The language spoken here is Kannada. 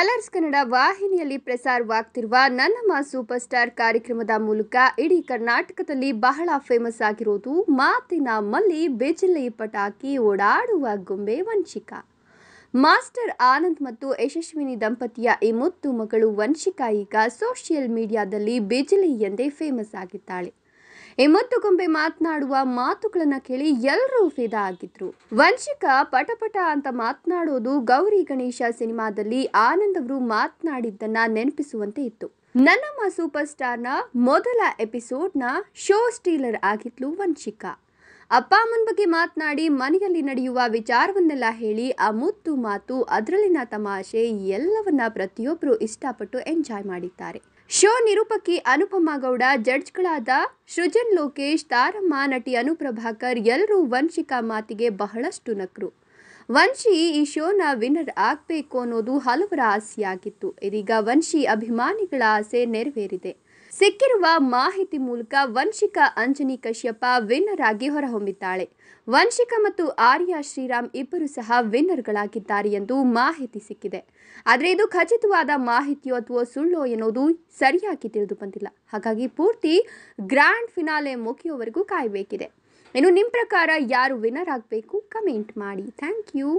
ಕಲರ್ಸ್ ಕನ್ನಡ ವಾಹಿನಿಯಲ್ಲಿ ಪ್ರಸಾರವಾಗ್ತಿರುವ ನನ್ನಮ್ಮ ಸೂಪರ್ ಸ್ಟಾರ್ ಕಾರ್ಯಕ್ರಮದ ಮೂಲಕ ಇಡೀ ಕರ್ನಾಟಕದಲ್ಲಿ ಬಹಳ ಫೇಮಸ್ ಆಗಿರೋದು ಮಾತಿನ ಮಲ್ಲಿ ಬಿಜಿಲಿ ಪಟಾಕಿ ಓಡಾಡುವ ಗೊಂಬೆ ವಂಶಿಕಾ ಮಾಸ್ಟರ್ ಆನಂದ್ ಮತ್ತು ಯಶಸ್ವಿನಿ ದಂಪತಿಯ ಈ ಮುತ್ತು ಮಗಳು ವಂಶಿಕಾ ಈಗ ಸೋಷಿಯಲ್ ಮೀಡಿಯಾದಲ್ಲಿ ಬಿಜಿಲಿ ಎಂದೇ ಫೇಮಸ್ ಆಗಿದ್ದಾಳೆ ಎಮ್ಮತ್ತು ಗೊಂಬೆ ಮಾತನಾಡುವ ಮಾತುಗಳನ್ನ ಕೇಳಿ ಎಲ್ಲರೂ ಫಿದಾ ಆಗಿದ್ರು ವಂಶಿಕಾ ಪಟಪಟ ಅಂತ ಮಾತನಾಡೋದು ಗೌರಿ ಗಣೇಶ ಸಿನಿಮಾದಲ್ಲಿ ಆನಂದ್ ಅವರು ಮಾತನಾಡಿದ್ದನ್ನ ನೆನಪಿಸುವಂತೆ ಇತ್ತು ನನ್ನಮ್ಮ ಸೂಪರ್ ಸ್ಟಾರ್ನ ಮೊದಲ ಎಪಿಸೋಡ್ನ ಶೋ ಸ್ಟೀಲರ್ ಆಗಿದ್ಲು ವಂಶಿಕಾ ಅಪ್ಪ ಅಮ್ಮನ ಬಗ್ಗೆ ಮಾತನಾಡಿ ಮನೆಯಲ್ಲಿ ನಡೆಯುವ ವಿಚಾರವನ್ನೆಲ್ಲ ಹೇಳಿ ಆ ಮುತ್ತು ಮಾತು ಅದರಲ್ಲಿನ ತಮಾಷೆ ಎಲ್ಲವನ್ನ ಪ್ರತಿಯೊಬ್ಬರು ಇಷ್ಟಪಟ್ಟು ಎಂಜಾಯ್ ಮಾಡಿದ್ದಾರೆ ಶೋ ನಿರೂಪಕಿ ಅನುಪಮ ಗೌಡ ಜಡ್ಜ್ಗಳಾದ ಸೃಜನ್ ಲೋಕೇಶ್ ತಾರಮ್ಮ ನಟಿ ಅನುಪ್ರಭಾಕರ್ ಎಲ್ಲರೂ ವಂಶಿಕಾ ಮಾತಿಗೆ ಬಹಳಷ್ಟು ನಕರು ವಂಶಿ ಈ ಶೋನ ವಿನ್ನರ್ ಆಗಬೇಕು ಅನ್ನೋದು ಹಲವರ ಆಸೆಯಾಗಿತ್ತು ಇದೀಗ ವಂಶಿ ಅಭಿಮಾನಿಗಳ ಆಸೆ ನೆರವೇರಿದೆ ಸಿಕ್ಕಿರುವ ಮಾಹಿತಿ ಮೂಲಕ ವಂಶಿಕ ಅಂಜನಿ ಕಶ್ಯಪ ವಿನ್ನರ್ ಆಗಿ ಹೊರಹೊಮ್ಮಿದ್ದಾಳೆ ವಂಶಿಕಾ ಮತ್ತು ಆರ್ಯ ಶ್ರೀರಾಮ್ ಇಬ್ಬರು ಸಹ ವಿನ್ನರ್ಗಳಾಗಿದ್ದಾರೆ ಎಂದು ಮಾಹಿತಿ ಸಿಕ್ಕಿದೆ ಆದರೆ ಇದು ಖಚಿತವಾದ ಮಾಹಿತಿಯೋ ಅಥವಾ ಸುಳ್ಳೋ ಎನ್ನುವುದು ಸರಿಯಾಗಿ ತಿಳಿದು ಬಂದಿಲ್ಲ ಹಾಗಾಗಿ ಪೂರ್ತಿ ಗ್ರ್ಯಾಂಡ್ ಫಿನಾಲೆ ಮುಗಿಯುವವರೆಗೂ ಕಾಯಬೇಕಿದೆ ಇನ್ನು ನಿಮ್ಮ ಪ್ರಕಾರ ಯಾರು ವಿನ್ನರ್ ಆಗಬೇಕು ಕಮೆಂಟ್ ಮಾಡಿ ಥ್ಯಾಂಕ್ ಯು